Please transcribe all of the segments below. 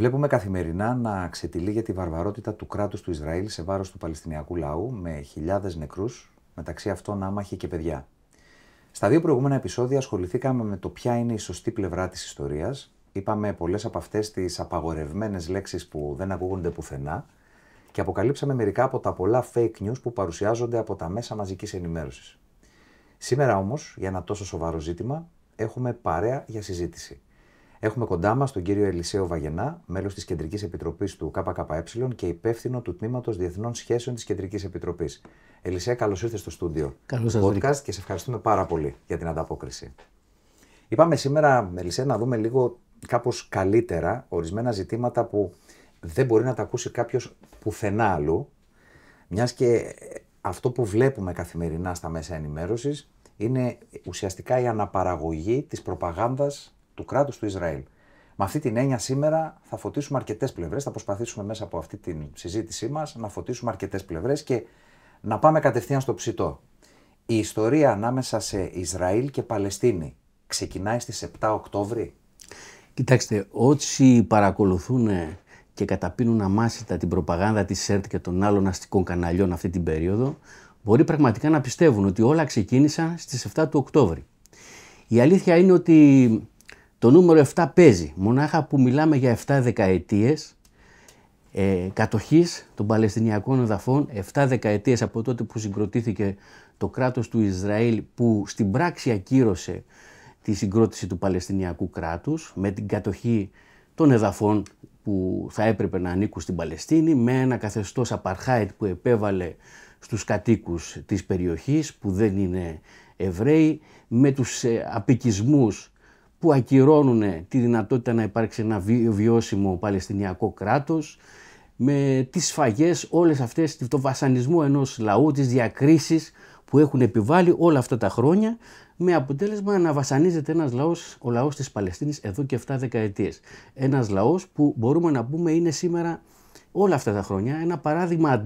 Βλέπουμε καθημερινά να ξετυλίγεται τη βαρβαρότητα του κράτους του Ισραήλ σε βάρος του Παλαιστινιακού λαού με χιλιάδες νεκρούς, μεταξύ αυτών άμαχοι και παιδιά. Στα δύο προηγούμενα επεισόδια ασχοληθήκαμε με το ποια είναι η σωστή πλευρά της ιστορίας. Είπαμε πολλές από αυτές τις απαγορευμένες λέξεις που δεν ακούγονται πουθενά και αποκαλύψαμε μερικά από τα πολλά fake news που παρουσιάζονται από τα μέσα μαζικής ενημέρωσης. Σήμερα όμως, για ένα τόσο σοβαρό ζήτημα, έχουμε παρέα για συζήτηση. Έχουμε κοντά μας τον κύριο Ελισέο Βαγενά, μέλος της Κεντρικής Επιτροπής του ΚΚΕ και υπεύθυνο του τμήματος Διεθνών Σχέσεων της Κεντρικής Επιτροπής. Ελισέ, καλώς ήρθες στο στούντιο. Καλώς ήρθατε. Podcast και σε ευχαριστούμε πάρα πολύ για την ανταπόκριση. Είπαμε σήμερα, Ελισέ, να δούμε λίγο κάπως καλύτερα ορισμένα ζητήματα που δεν μπορεί να τα ακούσει κάποιος πουθενά αλλού, μιας και αυτό που βλέπουμε καθημερινά στα μέσα ενημέρωσης είναι ουσιαστικά η αναπαραγωγή της προπαγάνδας του κράτους του Ισραήλ. Με αυτή την έννοια, σήμερα θα φωτίσουμε αρκετές πλευρές. Θα προσπαθήσουμε μέσα από αυτή τη συζήτησή μας να φωτίσουμε αρκετές πλευρές και να πάμε κατευθείαν στο ψητό. Η ιστορία ανάμεσα σε Ισραήλ και Παλαιστίνη ξεκινάει στις 7 Οκτώβρη. Κοιτάξτε, όσοι παρακολουθούν και καταπίνουν αμάσιτα την προπαγάνδα της ΣΕΡΤ και των άλλων αστικών καναλιών αυτή την περίοδο, μπορεί πραγματικά να πιστεύουν ότι όλα ξεκίνησαν στις 7 του Οκτώβρη. Η αλήθεια είναι ότι το νούμερο 7 παίζει. Μονάχα που μιλάμε για 7 δεκαετίες, ε, κατοχής των Παλαιστινιακών εδαφών, 7 δεκαετίες από τότε που συγκροτήθηκε το κράτος του Ισραήλ που στην πράξη ακύρωσε τη συγκρότηση του Παλαιστινιακού κράτους, με την κατοχή των εδαφών που θα έπρεπε να ανήκουν στην Παλαιστίνη με ένα καθεστώς απαρχάιτ που επέβαλε στους κατοίκους της περιοχής που δεν είναι Εβραίοι με τους ε, απικισμούς που ακυρώνουν τη δυνατότητα να υπάρξει ένα βιώσιμο Παλαιστινιακό κράτος, με τις σφαγές, όλες αυτές, το βασανισμό ενός λαού, τις διακρίσεις που έχουν επιβάλει όλα αυτά τα χρόνια, με αποτέλεσμα να βασανίζεται ένας λαός, ο λαός της Παλαιστίνης εδώ και 7 δεκαετίες. Ένας λαός που μπορούμε να πούμε είναι σήμερα όλα αυτά τα χρόνια ένα παράδειγμα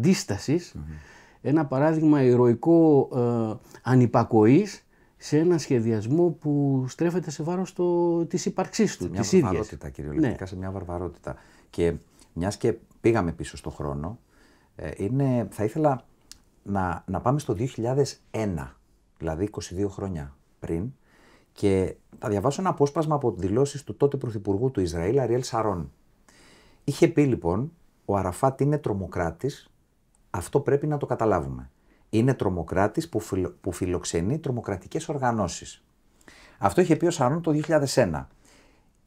ένα παράδειγμα ηρωικό ε, ανυπακοής σε ένα σχεδιασμό που στρέφεται σε βάρος το, της ύπαρξής του, σε μια βαρβαρότητα, κυριολεκτικά ναι. σε μια βαρβαρότητα. Και μιας και πήγαμε πίσω στο χρόνο, ε, είναι, θα ήθελα να, να πάμε στο 2001, δηλαδή 22 χρόνια πριν, και θα διαβάσω ένα απόσπασμα από δηλώσεις του τότε Πρωθυπουργού του Ισραήλ, Αριέλ Σαρών. Είχε πει λοιπόν, ο Αραφάτ είναι τρομοκράτης, αυτό πρέπει να το καταλάβουμε είναι τρομοκράτης που, που φιλοξενεί τρομοκρατικές οργανώσεις. Αυτό είχε πει ο Σαρών το 2001.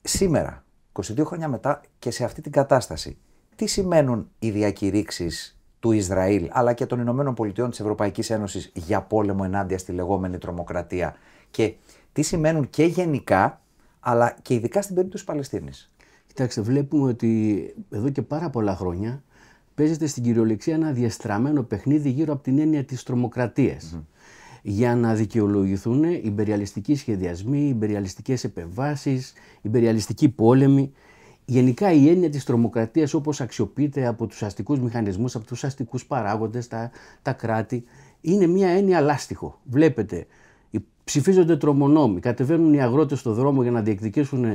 Σήμερα, 22 χρόνια μετά και σε αυτή την κατάσταση, τι σημαίνουν οι διακηρύξεις του Ισραήλ αλλά και των Ηνωμένων Πολιτειών της Ευρωπαϊκής Ένωσης για πόλεμο ενάντια στη λεγόμενη τρομοκρατία και τι σημαίνουν και γενικά αλλά και ειδικά στην περίπτωση της Παλαιστίνης. Κοιτάξτε, βλέπουμε ότι εδώ και πάρα πολλά χρόνια παίζεται στην κυριολεξία ένα διαστραμμένο παιχνίδι γύρω από την έννοια της τρομοκρατίας. Για να δικαιολογηθούν οι υπεριαλιστικοί σχεδιασμοί, οι υπεριαλιστικές επεμβάσεις, οι υπεριαλιστικοί πόλεμοι. Γενικά η έννοια της τρομοκρατίας όπως αξιοποιείται από τους αστικούς μηχανισμούς, από τους αστικούς παράγοντες, τα, τα κράτη, είναι μια έννοια λάστιχο. Βλέπετε, ψηφίζονται τρομονόμοι, κατεβαίνουν οι αγρότες στον δρόμο για να διεκδικήσουν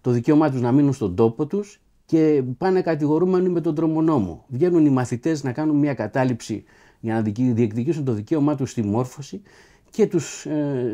το δικαίωμά τους να μείνουν στον τόπο τους και πάνε κατηγορούμενοι με τον τρομονόμο. Βγαίνουν οι μαθητές να κάνουν μια κατάληψη για να διεκδικήσουν το δικαίωμά τους στη μόρφωση και τους, ε,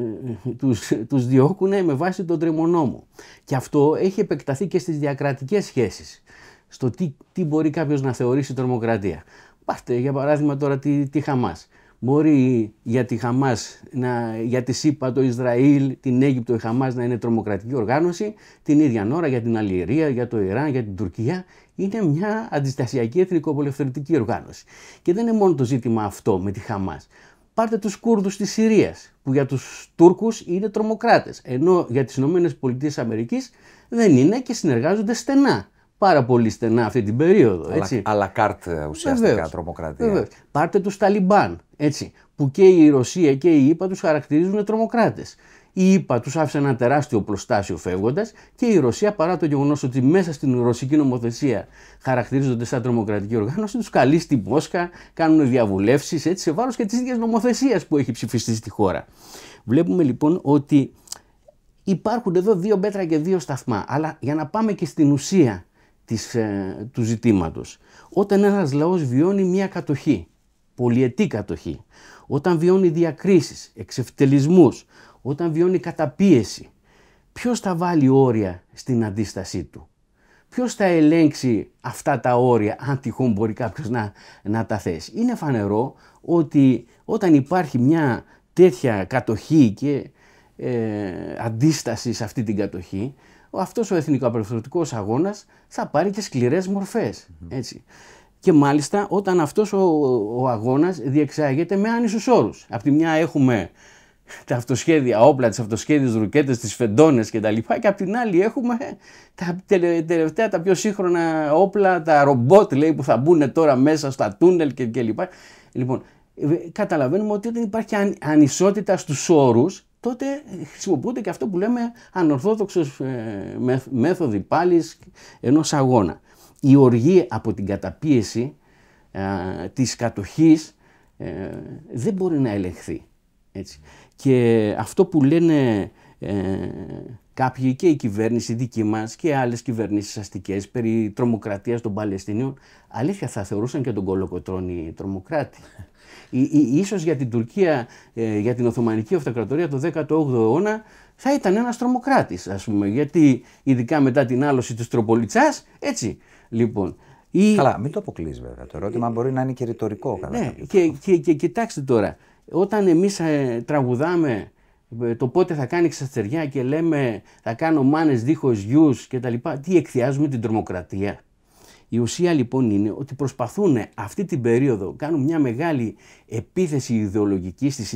τους, τους διώκουν με βάση τον τρεμονόμο. Και αυτό έχει επεκταθεί και στις διακρατικές σχέσεις, στο τι, τι μπορεί κάποιος να θεωρήσει τρομοκρατία. Πάρτε για παράδειγμα τώρα τη, τη Χαμάς μπορεί για τη Χαμάς, να, για τη ΣΥΠΑ, το Ισραήλ, την Αίγυπτο, η Χαμάς να είναι τρομοκρατική οργάνωση, την ίδια ώρα για την Αλγερία, για το Ιράν, για την Τουρκία, είναι μια αντιστασιακή εθνικοπολευθερωτική οργάνωση. Και δεν είναι μόνο το ζήτημα αυτό με τη Χαμάς. Πάρτε τους Κούρδους της Συρίας, που για τους Τούρκους είναι τρομοκράτες, ενώ για τις ΗΠΑ δεν είναι και συνεργάζονται στενά πάρα πολύ στενά αυτή την περίοδο. Αλλά, ουσιαστικά Βεβαίως. τρομοκρατία. Πάρτε τους Ταλιμπάν έτσι, που και η Ρωσία και η ΙΠΑ τους χαρακτηρίζουν τρομοκράτες. Η ΙΠΑ τους άφησε ένα τεράστιο προστάσιο φεύγοντας και η Ρωσία παρά το γεγονός ότι μέσα στην ρωσική νομοθεσία χαρακτηρίζονται σαν τρομοκρατική οργάνωση, τους καλεί στη Μόσχα, κάνουν διαβουλεύσεις έτσι, σε βάρος και της ίδιας νομοθεσίας που έχει ψηφιστεί στη χώρα. Βλέπουμε λοιπόν ότι υπάρχουν εδώ δύο μέτρα και δύο σταθμά, αλλά για να πάμε και στην ουσία της, ε, του ζητήματος. Όταν ένας λαός βιώνει μια κατοχή, πολιετή κατοχή, όταν βιώνει διακρίσεις, εξευτελισμούς, όταν βιώνει καταπίεση, ποιος θα βάλει όρια στην αντίστασή του. Ποιος θα ελέγξει αυτά τα όρια, αν τυχόν μπορεί κάποιος να, να τα θέσει. Είναι φανερό ότι όταν υπάρχει μια τέτοια κατοχή και ε, αντίσταση σε αυτή την κατοχή, αυτός ο εθνικοαπελευθερωτικός αγώνας θα πάρει και σκληρές Έτσι και μάλιστα όταν αυτός ο, ο αγώνας διεξάγεται με άνισους όρους. Απ' τη μια έχουμε τα αυτοσχέδια όπλα, τις αυτοσχέδιες ρουκέτες, τις φεντόνες και τα λοιπά και απ' την άλλη έχουμε τα τελευταία, τα πιο σύγχρονα όπλα, τα ρομπότ λέει που θα μπουν τώρα μέσα στα τούνελ και, και λοιπά. Λοιπόν, ε, καταλαβαίνουμε ότι όταν υπάρχει ανισότητα στους όρους τότε χρησιμοποιούνται και αυτό που λέμε ανορθόδοξες ε, μέθοδοι πάλις ενός αγώνα η οργή από την καταπίεση τη της κατοχής ε, δεν μπορεί να ελεγχθεί. Έτσι. Και αυτό που λένε ε, κάποιοι και η κυβέρνηση δική μας και άλλες κυβερνήσεις αστικές περί τρομοκρατίας των Παλαιστινίων, αλήθεια θα θεωρούσαν και τον Κολοκοτρώνη τρομοκράτη. ίσως για την Τουρκία, ε, για την Οθωμανική Αυτοκρατορία το 18ο αιώνα θα ήταν ένας τρομοκράτης ας πούμε γιατί ειδικά μετά την άλωση της Τροπολιτσάς έτσι Λοιπόν, η... Καλά, μην το αποκλείς βέβαια. Το ερώτημα ε... μπορεί να είναι και ρητορικό. Καλά, ναι, και, κοιτάξτε τώρα, όταν εμείς ε, τραγουδάμε ε, το πότε θα κάνει ξαστεριά και λέμε θα κάνω μάνες δίχως γιους και τα λοιπά, τι εκθιάζουμε την τρομοκρατία. Η ουσία λοιπόν είναι ότι προσπαθούν αυτή την περίοδο, κάνουν μια μεγάλη επίθεση ιδεολογική στις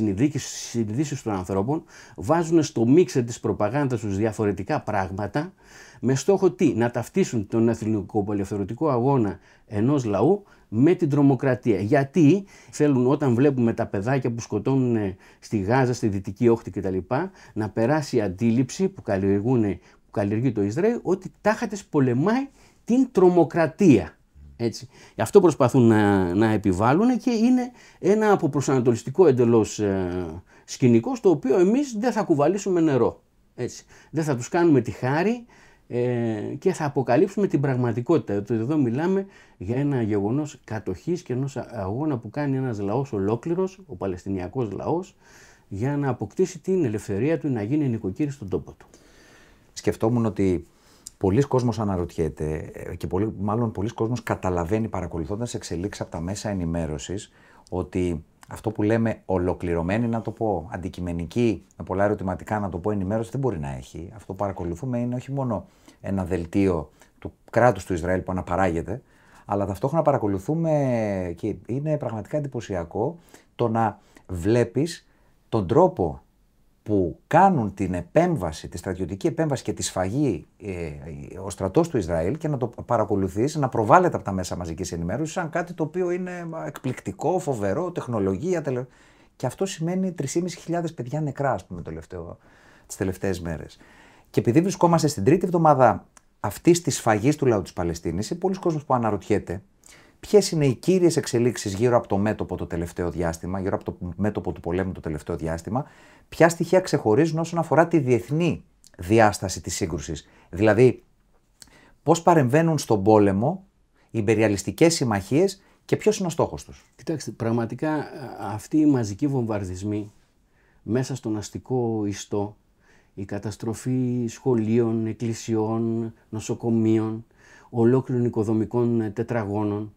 συνειδήσεις των ανθρώπων, βάζουν στο μίξερ της προπαγάνδας τους διαφορετικά πράγματα, με στόχο τι, να ταυτίσουν τον εθνικό πολυευθερωτικό αγώνα ενός λαού με την τρομοκρατία. Γιατί θέλουν όταν βλέπουμε τα παιδάκια που σκοτώνουν ε, στη Γάζα, στη Δυτική Όχθη κτλ. να περάσει η αντίληψη που που καλλιεργεί το Ισραήλ ότι τάχατες πολεμάει την τρομοκρατία. Έτσι. Αυτό προσπαθούν να, να επιβάλλουν και είναι ένα προσανατολιστικό εντελώς ε, σκηνικό στο οποίο εμείς δεν θα κουβαλήσουμε νερό. Έτσι. Δεν θα τους κάνουμε τη χάρη ε, και θα αποκαλύψουμε την πραγματικότητα. Εδώ μιλάμε για ένα γεγονός κατοχής και ενός αγώνα που κάνει ένας λαός ολόκληρος, ο Παλαιστινιακός λαός, για να αποκτήσει την ελευθερία του να γίνει νοικοκύρης στον τόπο του. Σκεφτόμουν ότι πολλοί κόσμος αναρωτιέται ε, και πολύ, μάλλον πολλοί κόσμος καταλαβαίνει παρακολουθώντας εξελίξεις από τα μέσα ενημέρωσης ότι αυτό που λέμε ολοκληρωμένη, να το πω, αντικειμενική, με πολλά ερωτηματικά να το πω, ενημέρωση δεν μπορεί να έχει. Αυτό που παρακολουθούμε είναι όχι μόνο ένα δελτίο του κράτους του Ισραήλ που αναπαράγεται, αλλά ταυτόχρονα παρακολουθούμε και είναι πραγματικά εντυπωσιακό το να βλέπεις τον τρόπο που κάνουν την επέμβαση, τη στρατιωτική επέμβαση και τη σφαγή ε, ο στρατός του Ισραήλ και να το παρακολουθείς, να προβάλλεται από τα μέσα μαζικής ενημέρωσης σαν κάτι το οποίο είναι εκπληκτικό, φοβερό, τεχνολογία. Και αυτό σημαίνει 3.500 παιδιά νεκρά, ας πούμε, τις τελευταίες μέρες. Και επειδή βρισκόμαστε στην τρίτη εβδομάδα αυτής της σφαγής του λαού της Παλαιστίνης, πολλοί κόσμοι που αναρωτιέται ποιες είναι οι κύριες εξελίξεις γύρω από το μέτωπο το τελευταίο διάστημα, γύρω από το μέτωπο του πολέμου το τελευταίο διάστημα, ποια στοιχεία ξεχωρίζουν όσον αφορά τη διεθνή διάσταση της σύγκρουσης. Δηλαδή, πώς παρεμβαίνουν στον πόλεμο οι υπεριαλιστικές συμμαχίες και ποιος είναι ο στόχος τους. Κοιτάξτε, πραγματικά αυτοί οι μαζικοί βομβαρδισμοί μέσα στον αστικό ιστό, η καταστροφή σχολείων, εκκλησιών, νοσοκομείων, ολόκληρων οικοδομικών τετραγώνων,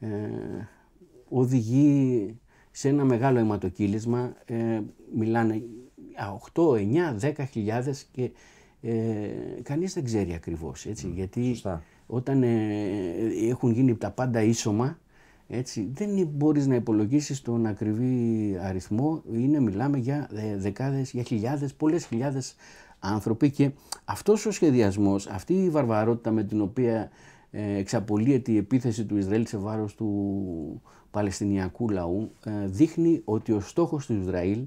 ε, οδηγεί σε ένα μεγάλο αιματοκύλισμα. Ε, μιλάνε 8, 9, 10 χιλιάδες και ε, κανείς δεν ξέρει ακριβώς, έτσι, γιατί όταν ε, έχουν γίνει τα πάντα ίσωμα, έτσι, δεν μπορείς να υπολογίσεις τον ακριβή αριθμό, είναι, μιλάμε για ε, δεκάδες, για χιλιάδες, πολλές χιλιάδες άνθρωποι και αυτός ο σχεδιασμός, αυτή η βαρβαρότητα με την οποία ε, εξαπολύεται η επίθεση του Ισραήλ σε βάρος του Παλαιστινιακού λαού ε, δείχνει ότι ο στόχος του Ισραήλ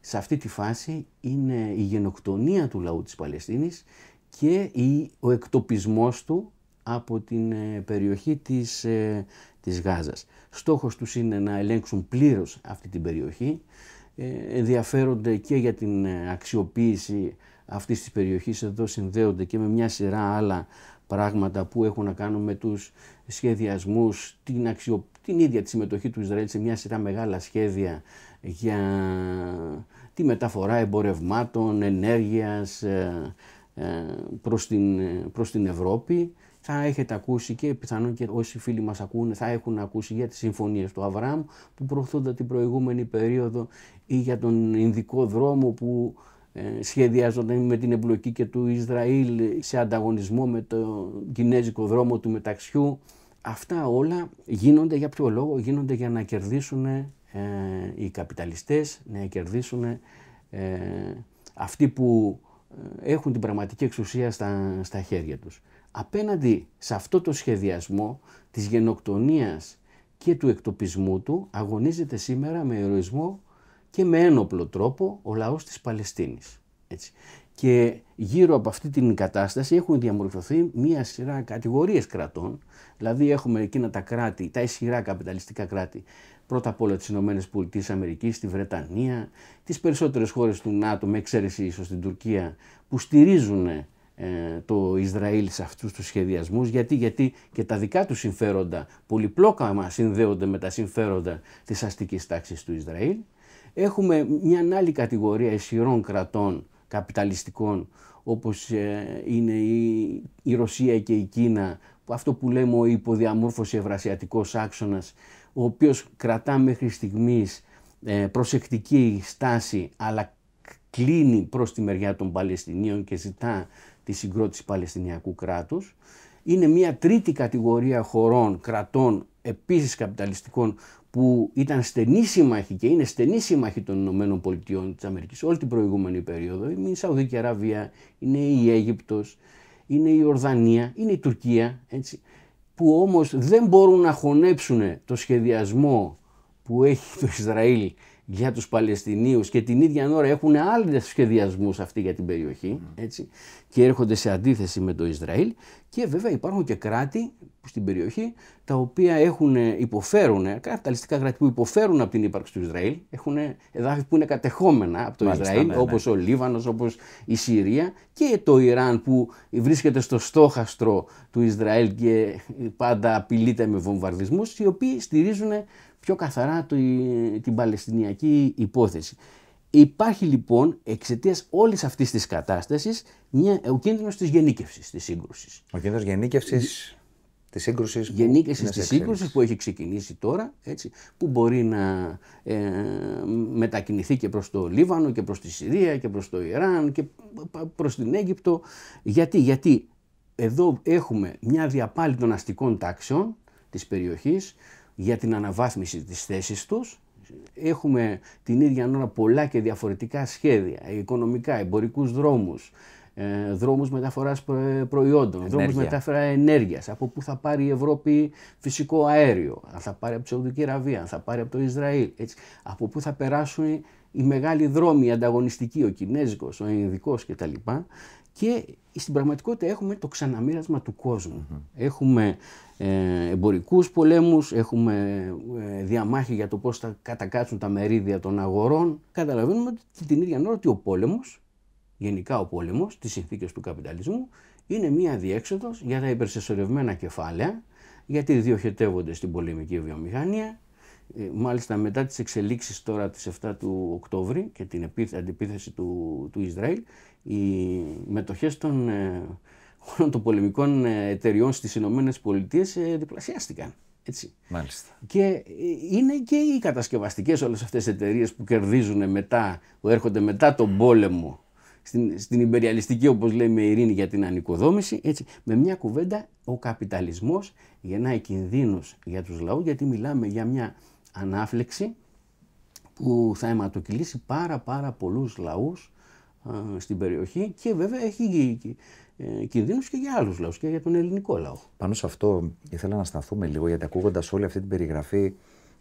σε αυτή τη φάση είναι η γενοκτονία του λαού της Παλαιστίνης και ο εκτοπισμός του από την ε, περιοχή της, της Γάζας. Στόχος τους είναι να ελέγξουν πλήρως αυτή την περιοχή, ενδιαφέρονται και για την αξιοποίηση αυτής της περιοχής, εδώ συνδέονται και με μια σειρά άλλα πράγματα που έχουν να κάνουν με τους σχεδιασμούς, την, την ίδια τη συμμετοχή του Ισραήλ σε μια σειρά μεγάλα σχέδια για τη μεταφορά εμπορευμάτων, ενέργειας ε, ε, προς την, προς την Ευρώπη. Θα έχετε ακούσει και πιθανόν και όσοι φίλοι μας ακούνε θα έχουν ακούσει για τις συμφωνίες του Αβραάμ που προωθούνται την προηγούμενη περίοδο ή για τον Ινδικό δρόμο που ε, σχεδιάζονταν με την εμπλοκή και του Ισραήλ σε ανταγωνισμό με το κινέζικο δρόμο του μεταξιού. Αυτά όλα γίνονται για ποιο λόγο, γίνονται για να κερδίσουν ε, οι καπιταλιστές, να κερδίσουν ε, αυτοί που έχουν την πραγματική εξουσία στα, χέρια τους. Απέναντι σε αυτό το σχεδιασμό της γενοκτονίας και του εκτοπισμού του αγωνίζεται σήμερα με ηρωισμό και με ένοπλο τρόπο ο λαός της Παλαιστίνης. Έτσι. Και γύρω από αυτή την κατάσταση έχουν διαμορφωθεί μία σειρά κατηγορίες κρατών, δηλαδή έχουμε εκείνα τα κράτη, τα ισχυρά καπιταλιστικά κράτη, πρώτα απ' όλα τις ΗΠΑ, Αμερικής, τη Βρετανία, τις περισσότερες χώρες του ΝΑΤΟ, με εξαίρεση ίσως την Τουρκία, που στηρίζουν ε, το Ισραήλ σε αυτούς τους σχεδιασμούς, γιατί, γιατί και τα δικά τους συμφέροντα πολυπλόκαμα συνδέονται με τα συμφέροντα της αστικής τάξης του Ισραήλ. Έχουμε μια άλλη κατηγορία ισχυρών κρατών καπιταλιστικών όπως ε, είναι η Ρωσία και η Κίνα, αυτό που λέμε ο υποδιαμόρφωση ευρασιατικός άξονας, ο οποίος κρατά μέχρι στιγμής ε, προσεκτική στάση αλλά κλείνει προς τη μεριά των Παλαιστινίων και ζητά τη συγκρότηση Παλαιστινιακού κράτους. Είναι μια τρίτη κατηγορία χωρών, κρατών, επίσης καπιταλιστικών, που ήταν στενή σύμμαχη και είναι στενή σύμμαχη των Ηνωμένων Πολιτειών της Αμερικής όλη την προηγούμενη περίοδο. Είναι η Σαουδική Αραβία, είναι η Αίγυπτος, είναι η Ορδανία, είναι η Τουρκία, έτσι, που όμως δεν μπορούν να χωνέψουν το σχεδιασμό που έχει το Ισραήλ για τους Παλαιστινίους και την ίδια ώρα έχουν άλλες σχεδιασμούς αυτοί για την περιοχή έτσι, και έρχονται σε αντίθεση με το Ισραήλ και βέβαια υπάρχουν και κράτη στην περιοχή τα οποία έχουν, ε, υποφέρουν, ε, καταλυστικά κράτη που υποφέρουν από την ύπαρξη του Ισραήλ, έχουν ε, εδάφη που είναι κατεχόμενα από το Ισραήλ ναι, ναι, όπως ο Λίβανος, όπως η Συρία και το Ιράν που βρίσκεται στο στόχαστρο του Ισραήλ και πάντα απειλείται με βομβαρδισμούς οι οποίοι στηρίζουν πιο καθαρά την Παλαιστινιακή υπόθεση. Υπάρχει λοιπόν εξαιτίας όλης αυτής της κατάστασης ο κίνδυνος της γενίκευσης της σύγκρουσης. Ο κίνδυνος γενίκευσης της σύγκρουσης. Γενίκευση τη σύγκρουσης που έχει ξεκινήσει τώρα, έτσι, που μπορεί να ε, μετακινηθεί και προς το Λίβανο και προς τη Συρία και προς το Ιράν και προς την Αίγυπτο. Γιατί, γιατί εδώ έχουμε μια διαπάλη των αστικών τάξεων της περιοχής για την αναβάθμιση της θέσης τους. Έχουμε την ίδια ώρα πολλά και διαφορετικά σχέδια, οικονομικά, εμπορικούς δρόμους, ε, δρόμους μεταφοράς προϊόντων, Ενέργεια. δρόμους μεταφοράς ενέργειας, από πού θα πάρει η Ευρώπη φυσικό αέριο, αν θα πάρει από τη Σαουδική Αραβία, αν θα πάρει από το Ισραήλ, έτσι, από πού θα περάσουν οι μεγάλοι δρόμοι, οι ανταγωνιστικοί, ο Κινέζικος, ο Ινδικός κτλ. Και στην πραγματικότητα έχουμε το ξαναμοίρασμα του κοσμου Έχουμε ε, εμπορικούς πολέμους, έχουμε ε, διαμάχη για το πώς θα κατακάτσουν τα μερίδια των αγορών. Καταλαβαίνουμε ότι την ίδια ώρα ότι ο πόλεμος, γενικά ο πόλεμος, τις συνθήκες του καπιταλισμού, είναι μία διέξοδος για τα υπερσεσορευμένα κεφάλαια, γιατί διοχετεύονται στην πολεμική βιομηχανία, ε, μάλιστα μετά τις εξελίξεις τώρα της 7 του Οκτώβρη και την αντιπίθεση του, του Ισραήλ, οι μετοχές των ε, των πολεμικών ε, εταιριών στις Ηνωμένες Πολιτείες διπλασιάστηκαν. Έτσι. Μάλιστα. Και είναι και οι κατασκευαστικές όλες αυτές οι εταιρείες που κερδίζουν μετά, που έρχονται μετά τον πόλεμο στην, στην υπεριαλιστική όπως λέμε ειρήνη για την ανοικοδόμηση, έτσι, με μια κουβέντα ο καπιταλισμός γεννάει κινδύνους για τους λαούς γιατί μιλάμε για μια ανάφλεξη που θα αιματοκυλήσει πάρα πάρα πολλούς λαούς ε, στην περιοχή και βέβαια έχει ε, κινδύνους και για άλλους λαούς και για τον ελληνικό λαό. Πάνω σε αυτό ήθελα να σταθούμε λίγο γιατί ακούγοντας όλη αυτή την περιγραφή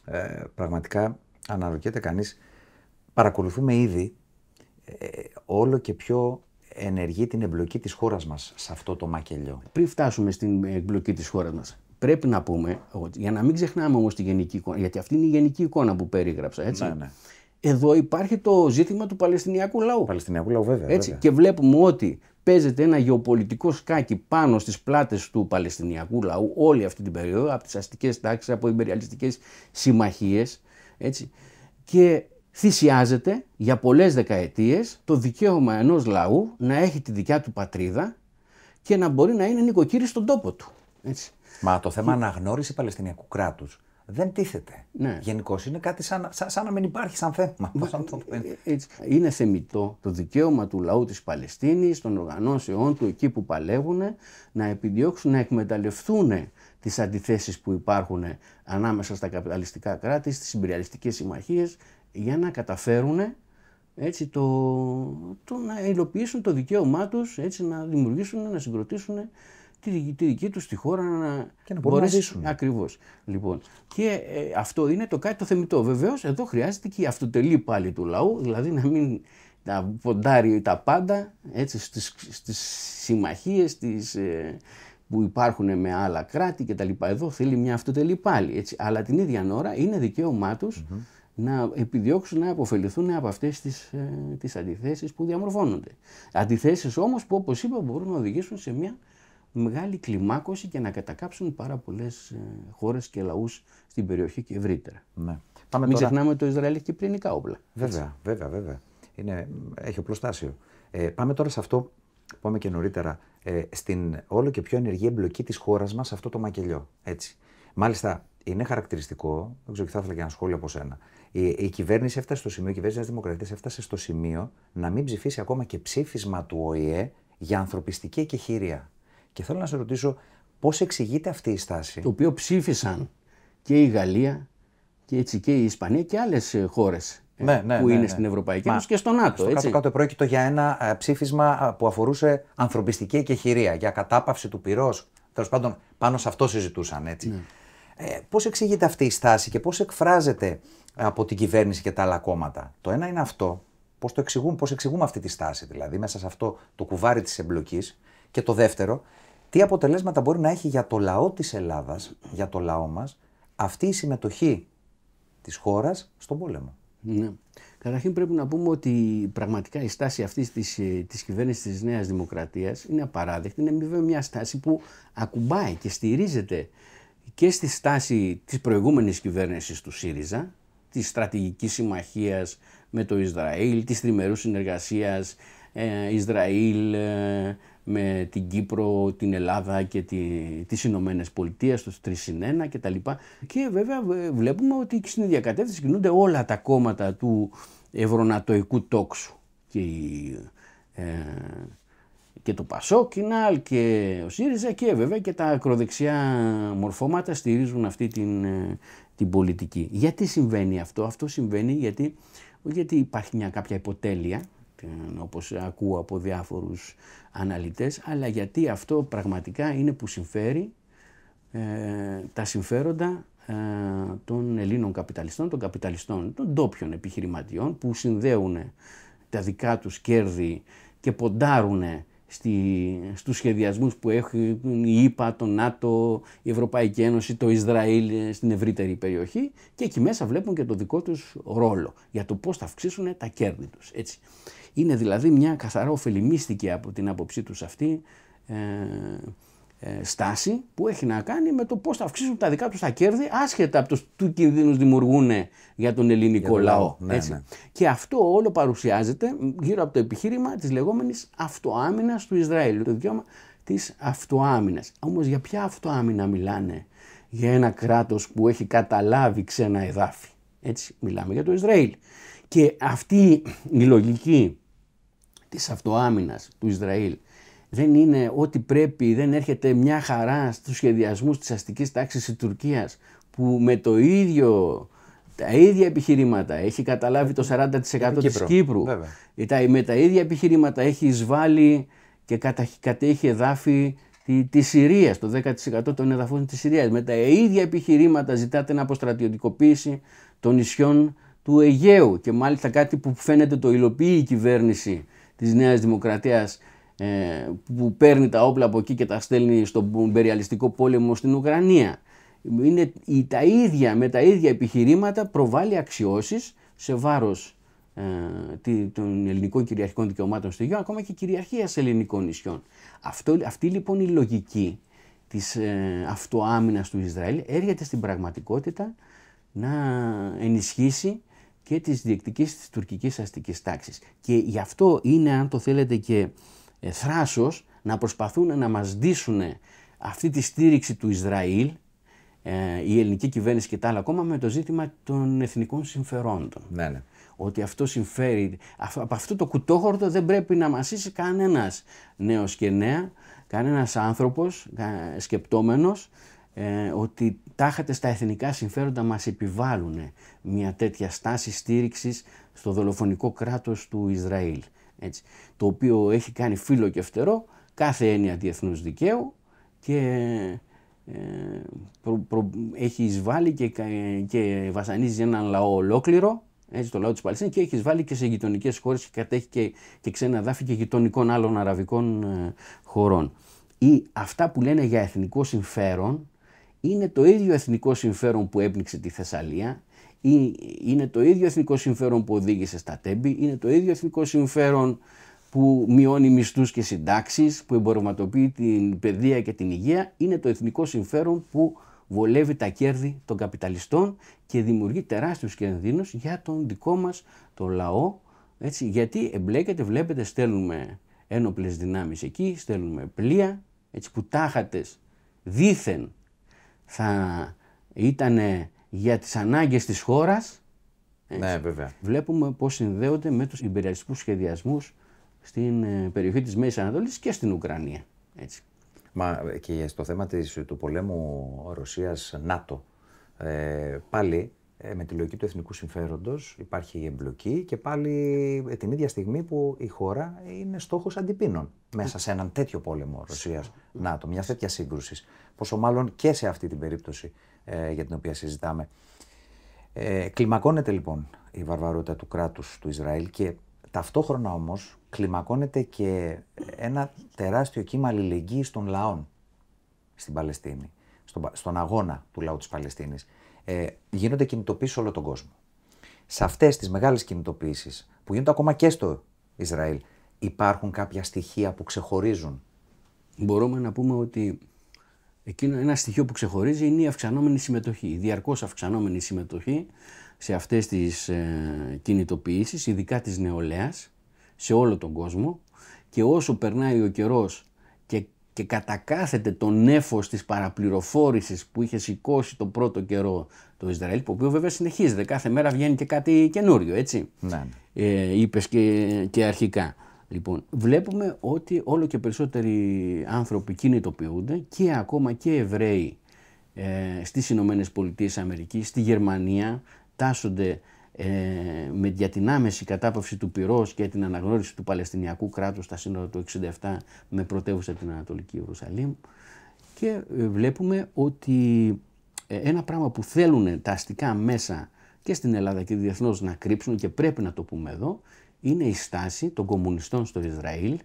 ε, πραγματικά αναρωτιέται κανείς παρακολουθούμε ήδη ε, όλο και πιο ενεργεί την εμπλοκή της χώρας μας σε αυτό το μακελιό. Πριν φτάσουμε στην εμπλοκή της χώρας μας, πρέπει να πούμε, ότι, για να μην ξεχνάμε όμως τη γενική εικόνα, γιατί αυτή είναι η γενική εικόνα που περίγραψα. Έτσι. Ναι, ναι. Εδώ υπάρχει το ζήτημα του Παλαιστινιακού λαού. Παλαιστινιακού λαού, βέβαια. Έτσι. Και βλέπουμε ότι παίζεται ένα γεωπολιτικό σκάκι πάνω στις πλάτες του Παλαιστινιακού λαού όλη αυτή την περίοδο, από τις αστικές τάξεις, από υπεριαλιστικέ συμμαχίε. Και θυσιάζεται για πολλές δεκαετίες το δικαίωμα ενός λαού να έχει τη δικιά του πατρίδα και να μπορεί να είναι νοικοκύρη στον τόπο του. Έτσι. Μα το θέμα αναγνώριση Παλαιστινιακού κράτους δεν τίθεται. Ναι. Γενικώς είναι κάτι σαν, σαν, σαν, να μην υπάρχει σαν θέμα. Ε, ε, είναι θεμητό το δικαίωμα του λαού της Παλαιστίνης, των οργανώσεών του εκεί που παλεύουν, να επιδιώξουν να εκμεταλλευτούν τις αντιθέσεις που υπάρχουν ανάμεσα στα καπιταλιστικά κράτη, στις συμπεριαλιστικές συμμαχίες, για να καταφέρουν έτσι, το, το να υλοποιήσουν το δικαίωμά τους, έτσι, να δημιουργήσουν, να συγκροτήσουν τη, τη δική τους στη χώρα να, και να Ακριβώς. Λοιπόν, και ε, αυτό είναι το κάτι το θεμητό. Βεβαίως, εδώ χρειάζεται και η αυτοτελή πάλι του λαού, δηλαδή να μην τα ποντάρει τα πάντα έτσι, στις, στις συμμαχίες ε, που υπάρχουν με άλλα κράτη και τα λοιπά. Εδώ θέλει μια αυτοτελή πάλι. Έτσι. Αλλά την ίδια ώρα είναι δικαίωμά τους mm-hmm. να επιδιώξουν να αποφεληθούν από αυτές τις, ε, τις αντιθέσεις που διαμορφώνονται. Αντιθέσεις όμως που όπως είπα μπορούν να οδηγήσουν σε μια μεγάλη κλιμάκωση και να κατακάψουν πάρα πολλές ε, χώρες και λαούς στην περιοχή και ευρύτερα. Ναι. Πάμε Μην τώρα... ξεχνάμε το Ισραήλ έχει και όπλα. Βέβαια, βέβαια, βέβαια. Είναι... Έχει οπλοστάσιο. Ε, πάμε τώρα σε αυτό που είπαμε και νωρίτερα. Ε, στην όλο και πιο ενεργή εμπλοκή της χώρας μας σε αυτό το μακελιό. Έτσι. Μάλιστα, είναι χαρακτηριστικό, δεν ξέρω και θα ήθελα και ένα σχόλιο από σένα. Η, η κυβέρνηση έφτασε στο σημείο, η κυβέρνηση της Δημοκρατίας έφτασε στο σημείο να μην ψηφίσει ακόμα και ψήφισμα του ΟΗΕ για ανθρωπιστική εκεχήρια. Και θέλω να σε ρωτήσω πώς εξηγείται αυτή η στάση. Το οποίο ψήφισαν και η Γαλλία και έτσι και η Ισπανία και άλλες χώρες ε, ναι, ναι, που ναι, είναι στην Ευρωπαϊκή Ένωση και στο ΝΑΤΟ. Στο κάτω-κάτω πρόκειτο για ένα ε, ψήφισμα ε, που αφορούσε ανθρωπιστική εκεχηρία, για κατάπαυση του πυρός. Τέλος πάντων, πάνω σε αυτό συζητούσαν έτσι. Ε, πώς εξηγείται αυτή η στάση και πώς εκφράζεται από την κυβέρνηση και τα άλλα κόμματα. Το ένα είναι αυτό, πώς το εξηγούμε, πώς εξηγούμε αυτή τη στάση, δηλαδή μέσα σε αυτό το κουβάρι της εμπλοκής. Και το δεύτερο, τι αποτελέσματα μπορεί να έχει για το λαό της Ελλάδας, για το λαό μας, αυτή η συμμετοχή της χώρας στον πόλεμο. Ναι. Καταρχήν πρέπει να πούμε ότι πραγματικά η στάση αυτής της, κυβέρνηση ε, κυβέρνησης της Νέας Δημοκρατίας είναι απαράδεκτη. Είναι μια στάση που ακουμπάει και στηρίζεται και στη στάση της προηγούμενης κυβέρνησης του ΣΥΡΙΖΑ, της στρατηγικής συμμαχίας με το Ισραήλ, της τριμερούς συνεργασίας ε, Ισραήλ, ε, με την Κύπρο, την Ελλάδα και τη, τις Ηνωμένες Πολιτείες, το 3 συν 1 κτλ. Και βέβαια βλέπουμε ότι στην ίδια κατεύθυνση κινούνται όλα τα κόμματα του ευρωνατοϊκού τόξου. Και, ε, και το Πασόκιναλ και ο ΣΥΡΙΖΑ και βέβαια και τα ακροδεξιά μορφώματα στηρίζουν αυτή την, ε, την πολιτική. Γιατί συμβαίνει αυτό, αυτό συμβαίνει γιατί, γιατί υπάρχει μια κάποια υποτέλεια όπως ακούω από διάφορους αναλυτές, αλλά γιατί αυτό πραγματικά είναι που συμφέρει ε, τα συμφέροντα ε, των Ελλήνων καπιταλιστών, των καπιταλιστών, των ντόπιων επιχειρηματιών που συνδέουν τα δικά τους κέρδη και ποντάρουν στη, στους σχεδιασμούς που έχουν η ΙΠΑ, το ΝΑΤΟ, η Ευρωπαϊκή Ένωση, το Ισραήλ ε, στην ευρύτερη περιοχή και εκεί μέσα βλέπουν και το δικό τους ρόλο για το πώς θα αυξήσουν τα κέρδη τους. Έτσι. Είναι δηλαδή μια καθαρά ωφελημίστικη από την άποψή τους αυτή ε, ε, στάση που έχει να κάνει με το πώς θα αυξήσουν τα δικά τους τα κέρδη άσχετα από τους του κινδύνους δημιουργούν για τον ελληνικό λαό. Ναι, έτσι. Ναι. Και αυτό όλο παρουσιάζεται γύρω από το επιχείρημα της λεγόμενης αυτοάμυνας του Ισραήλ. Το δικαίωμα της αυτοάμυνας. Όμως για ποια αυτοάμυνα μιλάνε για ένα κράτος που έχει καταλάβει ξένα εδάφη. Έτσι μιλάμε για το Ισραήλ. Και αυτή η λογική της αυτοάμυνας του Ισραήλ δεν είναι ό,τι πρέπει, δεν έρχεται μια χαρά στους σχεδιασμούς της αστικής τάξης της Τουρκίας που με το ίδιο τα ίδια επιχειρήματα έχει καταλάβει το 40% Κύπρο, της Κύπρου. Ε, με τα ίδια επιχειρήματα έχει εισβάλει και κατέχει εδάφη τη, της το 10% των εδαφών της Συρίας. Με τα ίδια επιχειρήματα ζητάτε να αποστρατιωτικοποίηση των νησιών του Αιγαίου. Και μάλιστα κάτι που φαίνεται το υλοποιεί η κυβέρνηση της Νέας Δημοκρατίας ε, που παίρνει τα όπλα από εκεί και τα στέλνει στον περιαλιστικό πόλεμο στην Ουκρανία. Είναι τα ίδια, με τα ίδια επιχειρήματα προβάλλει αξιώσεις σε βάρος ε, των ελληνικών κυριαρχικών δικαιωμάτων στη γη, ακόμα και κυριαρχίας ελληνικών νησιών. Αυτό, αυτή λοιπόν η λογική της ε, αυτοάμυνας του Ισραήλ έρχεται στην πραγματικότητα να ενισχύσει και τις διεκτικές της τουρκικής αστικής τάξης. Και γι' αυτό είναι, αν το θέλετε, και θράσος να προσπαθούν να μας δίσουνε αυτή τη στήριξη του Ισραήλ, ε, η ελληνική κυβέρνηση και τα άλλα ακόμα, με το ζήτημα των εθνικών συμφερόντων. Ναι, ναι. Ότι αυτό συμφέρει, από αυτό το κουτόχορτο δεν πρέπει να μασίσει κανένας νέος και νέα, κανένας άνθρωπος σκεπτόμενος, ε, ότι τάχατε στα εθνικά συμφέροντα μας επιβάλλουν μια τέτοια στάση στήριξης στο δολοφονικό κράτος του Ισραήλ έτσι, το οποίο έχει κάνει φίλο και φτερό κάθε έννοια διεθνούς δικαίου και ε, έχει εισβάλει και, και βασανίζει έναν λαό ολόκληρο, έτσι, το λαό της Παλαιστίνης και έχει εισβάλει και σε γειτονικές χώρες και κατέχει και, και ξένα δάφη και γειτονικών άλλων αραβικών ε, χωρών. Ή αυτά που λένε για εθνικό συμφέρον, είναι το ίδιο εθνικό συμφέρον που έπνιξε τη Θεσσαλία, είναι το ίδιο εθνικό συμφέρον που οδήγησε στα τέμπη, είναι το ίδιο εθνικό συμφέρον που μειώνει μισθούς και συντάξεις, που εμπορευματοποιεί την παιδεία και την υγεία, είναι το εθνικό συμφέρον που βολεύει τα κέρδη των καπιταλιστών και δημιουργεί τεράστιους κινδύνους για τον δικό μας το λαό. Έτσι, γιατί εμπλέκεται, βλέπετε, στέλνουμε ένοπλες δυνάμεις εκεί, στέλνουμε πλοία, έτσι, που τάχατες δήθεν θα ήταν για τις ανάγκες της χώρας, ναι, έτσι, ναι, βέβαια. βλέπουμε πώς συνδέονται με τους υπεριαλιστικούς σχεδιασμούς στην ε, περιοχή της Μέσης Ανατολής και στην Ουκρανία. Έτσι. Μα ε, και στο θέμα της, του πολέμου Ρωσίας-ΝΑΤΟ, ε, πάλι ε, με τη λογική του εθνικού συμφέροντος, υπάρχει η εμπλοκή και πάλι ε, την ίδια στιγμή που η χώρα είναι στόχος αντιπίνων μέσα σε έναν τέτοιο πόλεμο Ρωσία-ΝΑΤΟ, μια τέτοια σύγκρουση. Πόσο μάλλον και σε αυτή την περίπτωση ε, για την οποία συζητάμε. Ε, κλιμακώνεται λοιπόν η βαρβαρότητα του κράτους του Ισραήλ και ταυτόχρονα όμως κλιμακώνεται και ένα τεράστιο κύμα αλληλεγγύης των λαών στην Παλαιστίνη, στον, αγώνα του λαού της Παλαιστίνης. Ε, γίνονται κινητοποίησεις όλο τον κόσμο. Σε αυτές τις μεγάλες κινητοποίησεις που γίνονται ακόμα και στο Ισραήλ υπάρχουν κάποια στοιχεία που ξεχωρίζουν. Μπορούμε να πούμε ότι εκείνο, ένα στοιχείο που ξεχωρίζει είναι η αυξανόμενη συμμετοχή, η διαρκώς αυξανόμενη συμμετοχή σε αυτές τις ε, κινητοποιήσεις, ειδικά της νεολαίας, σε όλο τον κόσμο και όσο περνάει ο καιρός και κατακάθεται το νέφος της παραπληροφόρησης που είχε σηκώσει το πρώτο καιρό το Ισραήλ, που οποίος βέβαια συνεχίζεται, κάθε μέρα βγαίνει και κάτι καινούριο, έτσι, ναι, ναι. ε, είπες και, και αρχικά. Λοιπόν, βλέπουμε ότι όλο και περισσότεροι άνθρωποι κινητοποιούνται και ακόμα και Εβραίοι ε, στις Ηνωμένες Πολιτείες Αμερικής, στη Γερμανία, τάσσονται ε, με, για την άμεση κατάπαυση του πυρός και την αναγνώριση του Παλαιστινιακού κράτους στα σύνορα του 67 με πρωτεύουσα την Ανατολική Ιερουσαλήμ και ε, βλέπουμε ότι ε, ένα πράγμα που θέλουν τα αστικά μέσα και στην Ελλάδα και διεθνώς να κρύψουν και πρέπει να το πούμε εδώ είναι η στάση των κομμουνιστών στο Ισραήλ,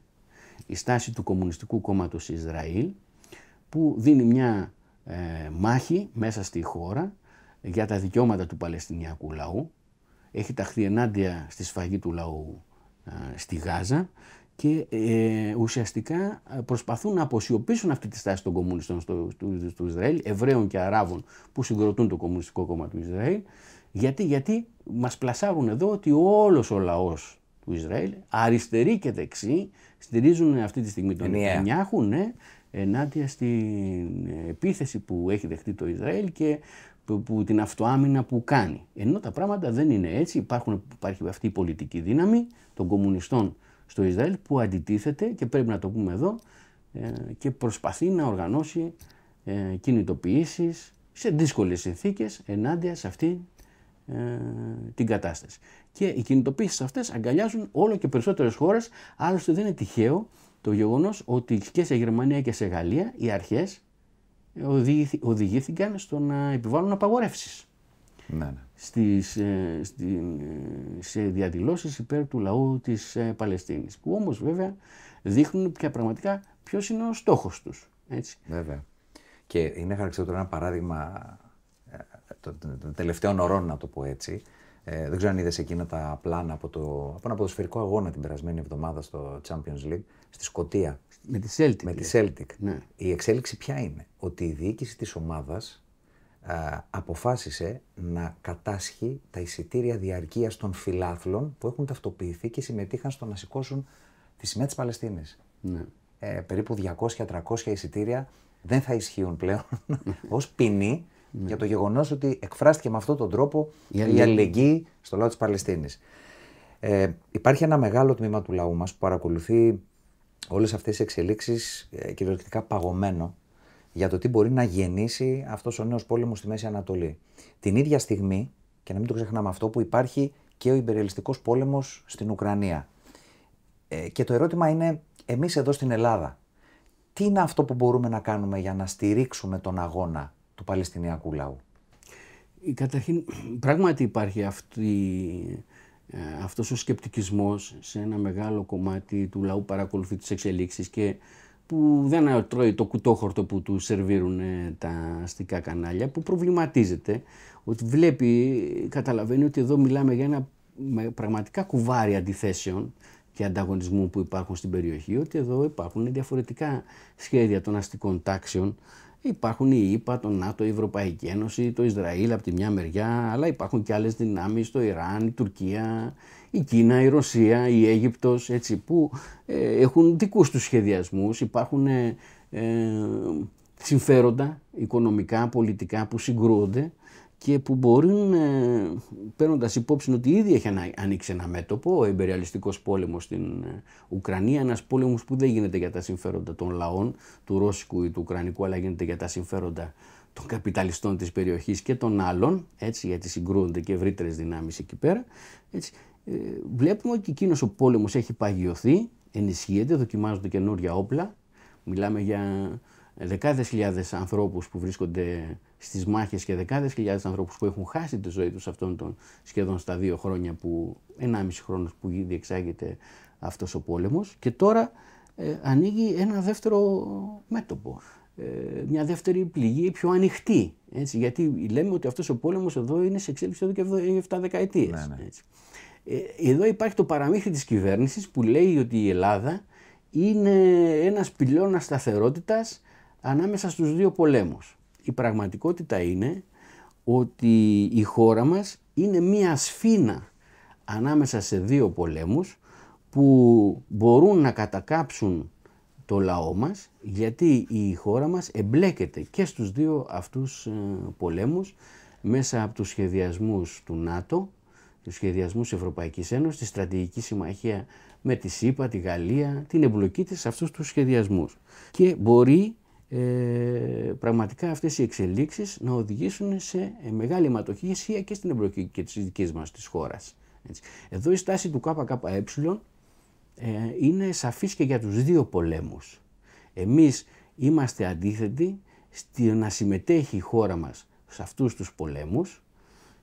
η στάση του Κομμουνιστικού Κόμματος Ισραήλ που δίνει μια μάχη μέσα στη χώρα για τα δικαιώματα του Παλαιστινιακού λαού έχει ταχθεί ενάντια στη σφαγή του λαού στη Γάζα και ε, ουσιαστικά ε, προσπαθούν να αποσιωπήσουν αυτή τη στάση των κομμουνιστών στο, του, Ισραήλ, Εβραίων και Αράβων που συγκροτούν το Κομμουνιστικό Κόμμα του Ισραήλ. Γιατί, γιατί μας πλασάρουν εδώ ότι όλος ο λαός του Ισραήλ, αριστερή και δεξή, στηρίζουν αυτή τη στιγμή τον Νιάχου, ναι, ενάντια στην επίθεση που έχει δεχτεί το Ισραήλ και που, την αυτοάμυνα που κάνει. Ενώ τα πράγματα δεν είναι έτσι. Υπάρχουν, υπάρχει αυτή η πολιτική δύναμη των κομμουνιστών στο Ισραήλ που αντιτίθεται και πρέπει να το πούμε εδώ ε, και προσπαθεί να οργανώσει ε, κινητοποιήσεις σε δύσκολες συνθήκες ενάντια σε αυτή ε, την κατάσταση. Και οι κινητοποιήσεις αυτές αγκαλιάζουν όλο και περισσότερες χώρες, άλλωστε δεν είναι τυχαίο το γεγονός ότι και σε Γερμανία και σε Γαλλία οι αρχές οδηγήθηκαν στο να επιβάλλουν απαγορεύσεις. Ναι, ναι. Στις, ε, ε, σε διαδηλώσεις υπέρ του λαού της ε, Παλαιστίνης που όμως βέβαια δείχνουν πια πραγματικά ποιος είναι ο στόχος τους. Έτσι. Βέβαια. Και είναι χαρακτηριστικό ένα παράδειγμα ε, των, των τελευταίων ωρών να το πω έτσι. δεν ξέρω αν είδες εκείνα τα πλάνα από, το, από ένα ποδοσφαιρικό αγώνα την περασμένη εβδομάδα στο Champions League στη Σκωτία. Με τη Celtic. Με τη Celtic. Ναι. Η εξέλιξη ποια είναι. Ότι η διοίκηση της ομάδας α, αποφάσισε να κατάσχει τα εισιτήρια διαρκείας των φιλάθλων που έχουν ταυτοποιηθεί και συμμετείχαν στο να σηκώσουν τη σημαία της Παλαιστίνης. Ναι. Ε, περίπου 200-300 εισιτήρια δεν θα ισχύουν πλέον ως ποινή ναι. για το γεγονός ότι εκφράστηκε με αυτόν τον τρόπο η αλληλεγγύη, η αλληλεγγύη στο λαό της Παλαιστίνης. Ε, υπάρχει ένα μεγάλο τμήμα του λαού μας που παρακολουθεί όλες αυτές οι εξελίξεις ε, κυριολεκτικά παγωμένο για το τι μπορεί να γεννήσει αυτός ο νέος πόλεμος στη Μέση Ανατολή. Την ίδια στιγμή, και να μην το ξεχνάμε αυτό, που υπάρχει και ο υπεριαλιστικός πόλεμος στην Ουκρανία. Ε, και το ερώτημα είναι, εμείς εδώ στην Ελλάδα, τι είναι αυτό που μπορούμε να κάνουμε για να στηρίξουμε τον αγώνα του Παλαιστινιακού λαού. Καταρχήν, πράγματι υπάρχει αυτή ε, αυτός ο σκεπτικισμός σε ένα μεγάλο κομμάτι του λαού παρακολουθεί τις εξελίξεις και που δεν τρώει το κουτόχορτο που του σερβίρουν τα αστικά κανάλια, που προβληματίζεται, ότι βλέπει, καταλαβαίνει ότι εδώ μιλάμε για ένα πραγματικά κουβάρι αντιθέσεων και ανταγωνισμού που υπάρχουν στην περιοχή, ότι εδώ υπάρχουν διαφορετικά σχέδια των αστικών τάξεων Υπάρχουν οι ΙΠΑ, το ΝΑΤΟ, η Ευρωπαϊκή Ένωση, το Ισραήλ από τη μια μεριά, αλλά υπάρχουν και άλλες δυνάμεις, το Ιράν, η Τουρκία, η Κίνα, η Ρωσία, η Αίγυπτος, έτσι, που ε, έχουν δικούς τους σχεδιασμούς, υπάρχουν ε, ε, συμφέροντα οικονομικά, πολιτικά που συγκρούονται και που μπορούν, ε, παίρνοντας υπόψη ότι ήδη έχει ανοίξει ένα μέτωπο, ο εμπεριαλιστικός πόλεμος στην ε, Ουκρανία, ένας πόλεμος που δεν γίνεται για τα συμφέροντα των λαών, του Ρώσικου ή του Ουκρανικού, αλλά γίνεται για τα συμφέροντα των καπιταλιστών της περιοχής και των άλλων, έτσι, γιατί συγκρούονται και ευρύτερες δυνάμεις εκεί πέρα, έτσι, ε, βλέπουμε ότι εκείνος ο πόλεμος έχει παγιωθεί, ενισχύεται, δοκιμάζονται καινούρια όπλα, μιλάμε για δεκάδες χιλιάδες ανθρώπους που βρίσκονται στις μάχες και δεκάδες χιλιάδες ανθρώπους που έχουν χάσει τη ζωή τους αυτών των σχεδόν στα δύο χρόνια που, μισή χρόνος που διεξάγεται αυτός ο πόλεμος και τώρα ε, ανοίγει ένα δεύτερο μέτωπο, ε, μια δεύτερη πληγή πιο ανοιχτή, έτσι, γιατί λέμε ότι αυτός ο πόλεμος εδώ είναι σε εξέλιξη εδώ και 7 ε, δεκαετίες. Ναι, ναι. Έτσι. Ε, εδώ υπάρχει το παραμύθι της κυβέρνησης που λέει ότι η Ελλάδα είναι ένας πυλώνας σταθερότητας ανάμεσα στους δύο πολέμους. Η πραγματικότητα είναι ότι η χώρα μας είναι μία σφίνα ανάμεσα σε δύο πολέμους που μπορούν να κατακάψουν το λαό μας γιατί η χώρα μας εμπλέκεται και στους δύο αυτούς ε, πολέμους μέσα από τους σχεδιασμούς του ΝΑΤΟ, τους σχεδιασμούς Ευρωπαϊκής Ένωσης, τη στρατηγική συμμαχία με τη ΣΥΠΑ, τη Γαλλία, την εμπλοκή της σε αυτούς τους σχεδιασμούς. Και μπορεί ε, πραγματικά αυτές οι εξελίξεις να οδηγήσουν σε ε, μεγάλη αιματοχυσία και στην εμπλοκή και της δικής μας της χώρας. Έτσι. Εδώ η στάση του ΚΚΕ ε, είναι σαφής και για τους δύο πολέμους. Εμείς είμαστε αντίθετοι στη να συμμετέχει η χώρα μας σε αυτούς τους πολέμους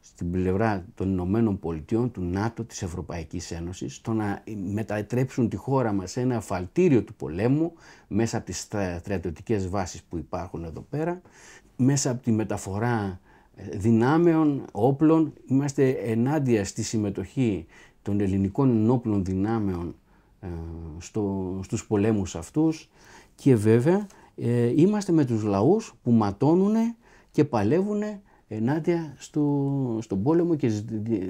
στην πλευρά των Ηνωμένων Πολιτειών, του ΝΑΤΟ, της Ευρωπαϊκής Ένωσης, στο να μετατρέψουν τη χώρα μας σε ένα αφαλτήριο του πολέμου, μέσα από τις στρατιωτικές βάσεις που υπάρχουν εδώ πέρα, μέσα από τη μεταφορά ε, δυνάμεων, όπλων. Είμαστε ενάντια στη συμμετοχή των ελληνικών ενόπλων δυνάμεων ε, στο, στους πολέμους αυτούς και βέβαια ε, είμαστε με τους λαούς που ματώνουν και παλεύουν ενάντια στο, στον πόλεμο και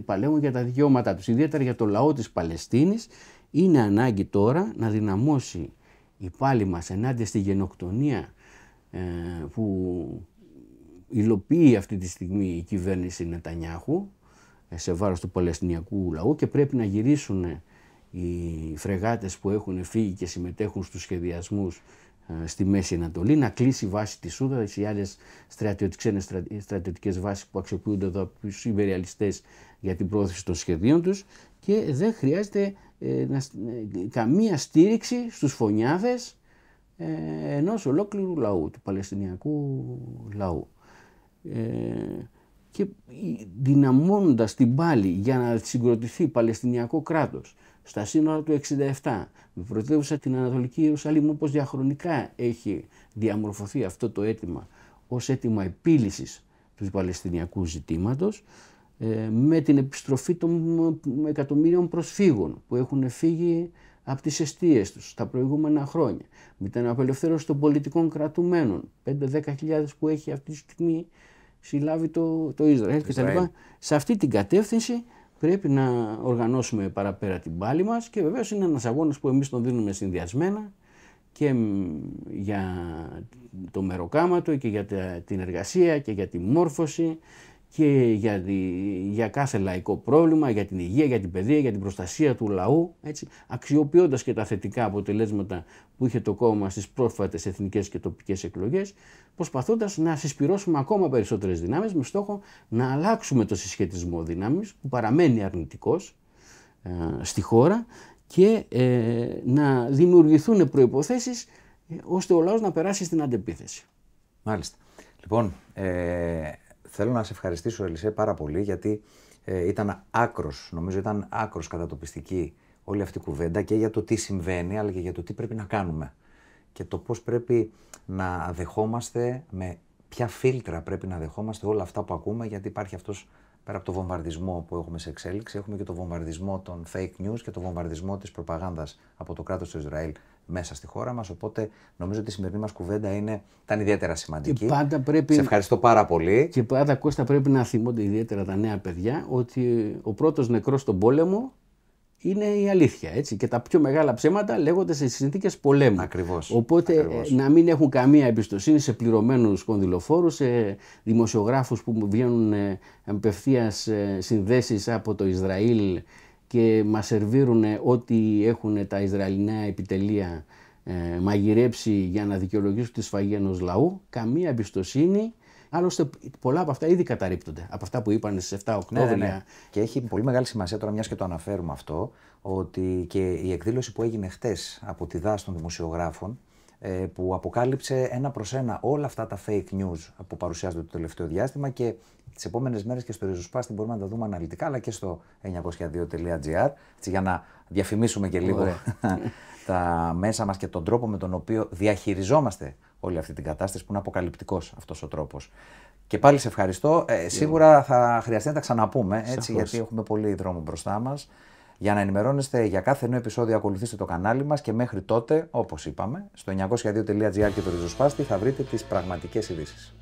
παλέμο για τα δικαιώματά τους. Ιδιαίτερα για το λαό της Παλαιστίνης είναι ανάγκη τώρα να δυναμώσει η πάλι μας ενάντια στη γενοκτονία ε, που υλοποιεί αυτή τη στιγμή η κυβέρνηση Νετανιάχου ε, σε βάρος του Παλαιστινιακού λαού και πρέπει να γυρίσουν οι φρεγάτες που έχουν φύγει και συμμετέχουν στους σχεδιασμούς ε, στη Μέση Ανατολή, να κλείσει βάση της σούδας οι άλλες στρατιωτικές, στρατιωτικές βάσεις που αξιοποιούνται εδώ από τους υπεριαλιστές για την πρόθεση των σχεδίων τους και δεν χρειάζεται ε, να, ε, καμία στήριξη στους φωνιάδες ε, ενός ολόκληρου λαού, του Παλαιστινιακού λαού. Ε, και δυναμώνοντας την πάλη για να συγκροτηθεί Παλαιστινιακό κράτος στα σύνορα του 67 με πρωτεύουσα την Ανατολική Ιερουσαλήμ όπως διαχρονικά έχει διαμορφωθεί αυτό το αίτημα ως αίτημα επίλυσης του Παλαιστινιακού ζητήματος ε, με την επιστροφή των εκατομμύριων προσφύγων που έχουν φύγει από τις αιστείες τους τα προηγούμενα χρόνια, με την απελευθέρωση των πολιτικών κρατουμένων, 5-10 που έχει αυτή τη στιγμή συλλάβει το, το Ισραήλ κτλ. Σε αυτή την κατεύθυνση πρέπει να οργανώσουμε παραπέρα την πάλη μας και βεβαίως είναι ένας αγώνας που εμείς τον δίνουμε συνδυασμένα και για το μεροκάματο και για την εργασία και για τη μόρφωση και για, για κάθε λαϊκό πρόβλημα, για την υγεία, για την παιδεία, για την προστασία του λαού, έτσι, αξιοποιώντας και τα θετικά αποτελέσματα που είχε το κόμμα στις πρόσφατες εθνικές και τοπικές εκλογές, προσπαθώντας να συσπυρώσουμε ακόμα περισσότερες δυνάμεις με στόχο να αλλάξουμε το συσχετισμό δυνάμεις που παραμένει αρνητικός ε, στη χώρα και ε, να δημιουργηθούν προϋποθέσεις ε, ώστε ο λαός να περάσει στην αντεπίθεση. Μάλιστα. Λοιπόν, ε, θέλω να σε ευχαριστήσω, Ελισέ, πάρα πολύ, γιατί ε, ήταν άκρος, νομίζω ήταν άκρος κατατοπιστική όλη αυτή η κουβέντα και για το τι συμβαίνει, αλλά και για το τι πρέπει να κάνουμε. Και το πώς πρέπει να δεχόμαστε, με ποια φίλτρα πρέπει να δεχόμαστε όλα αυτά που ακούμε, γιατί υπάρχει αυτός πέρα από το βομβαρδισμό που έχουμε σε εξέλιξη, έχουμε και το βομβαρδισμό των fake news και το βομβαρδισμό της προπαγάνδας από το κράτος του Ισραήλ μέσα στη χώρα μας. Οπότε νομίζω ότι η σημερινή μας κουβέντα είναι, ήταν ιδιαίτερα σημαντική. πάντα πρέπει... Σε ευχαριστώ πάρα πολύ. Και πάντα Κώστα πρέπει να θυμούνται ιδιαίτερα τα νέα παιδιά ότι ο πρώτος νεκρός στον πόλεμο είναι η αλήθεια. Έτσι. Και τα πιο μεγάλα ψέματα λέγονται σε συνθήκες πολέμου. Ακριβώς. Οπότε ε, να μην έχουν καμία εμπιστοσύνη σε πληρωμένους κονδυλοφόρους, σε δημοσιογράφους που βγαίνουν ε, απευθείας ε, συνδέσεις από το Ισραήλ και μας σερβίρουν ό,τι έχουν τα Ισραηλινά επιτελεία μαγειρέψει για να δικαιολογήσουν τη σφαγή ενός λαού. Καμία εμπιστοσύνη Άλλωστε, πολλά από αυτά ήδη καταρρύπτονται από αυτά που είπαν στις 7 Οκτώβρια. Ναι, ναι, ναι. Και έχει πολύ μεγάλη σημασία τώρα, μιας και το αναφέρουμε αυτό, ότι και η εκδήλωση που έγινε χτες από τη ΔΑΣ των δημοσιογράφων ε, που αποκάλυψε ένα προς ένα όλα αυτά τα fake news που παρουσιάζονται το τελευταίο διάστημα και τις επόμενες μέρες και στο ριζοσπάστη μπορούμε να τα δούμε αναλυτικά αλλά και στο 902.gr για να διαφημίσουμε και λίγο τα μέσα μας και τον τρόπο με τον οποίο διαχειριζόμαστε όλη αυτή την κατάσταση που είναι αποκαλυπτικός αυτός ο τρόπος. Και πάλι σε ευχαριστώ. Ε, σίγουρα θα χρειαστεί να τα ξαναπούμε, έτσι, γιατί έχουμε πολύ δρόμο μπροστά μας. Για να ενημερώνεστε για κάθε νέο επεισόδιο, ακολουθήστε το κανάλι μας και μέχρι τότε, όπως είπαμε, στο 902.gr και το ριζοσπάστη θα βρείτε τις πραγματικές ειδήσεις.